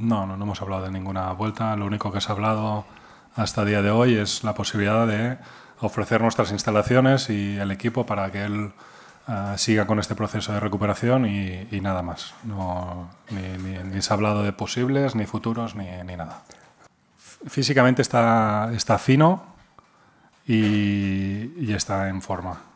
No, no, hemos hablado de ninguna vuelta. Lo único que se ha hablado hasta el día de hoy es la posibilidad de ofrecer nuestras instalaciones y el equipo para que él eh, siga con este proceso de recuperación y, nada más. ni, se ha hablado de posibles, ni futuros, ni, nada. Físicamente está, fino y está en forma.